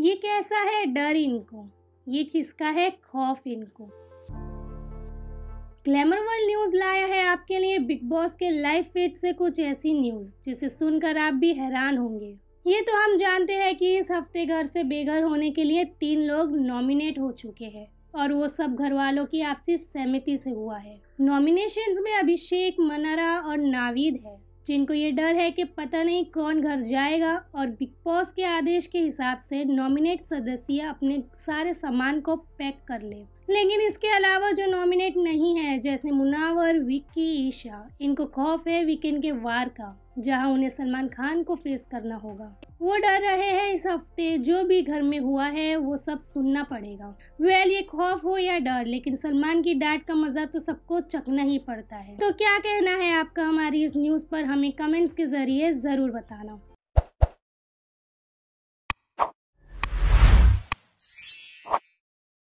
ये कैसा है डर इनको ये किसका है खौफ इनको ग्लैमर वर्ल्ड न्यूज लाया है आपके लिए बिग बॉस के लाइव फिट से कुछ ऐसी न्यूज जिसे सुनकर आप भी हैरान होंगे ये तो हम जानते हैं कि इस हफ्ते घर से बेघर होने के लिए तीन लोग नॉमिनेट हो चुके हैं और वो सब घर वालों की आपसी सहमति से हुआ है नॉमिनेशंस में अभिषेक मनारा और नावीद है जिनको ये डर है कि पता नहीं कौन घर जाएगा और बिग बॉस के आदेश के हिसाब से नॉमिनेट सदस्य अपने सारे सामान को पैक कर लें लेकिन इसके अलावा जो नॉमिनेट नहीं है जैसे मुनावर विक्की ईशा इनको खौफ है वीकेंड के वार का जहां उन्हें सलमान खान को फेस करना होगा वो डर रहे हैं इस हफ्ते जो भी घर में हुआ है वो सब सुनना पड़ेगा वेल ये खौफ हो या डर लेकिन सलमान की डांट का मजा तो सबको चखना ही पड़ता है तो क्या कहना है आपका हमारी इस न्यूज पर हमें कमेंट्स के जरिए जरूर बताना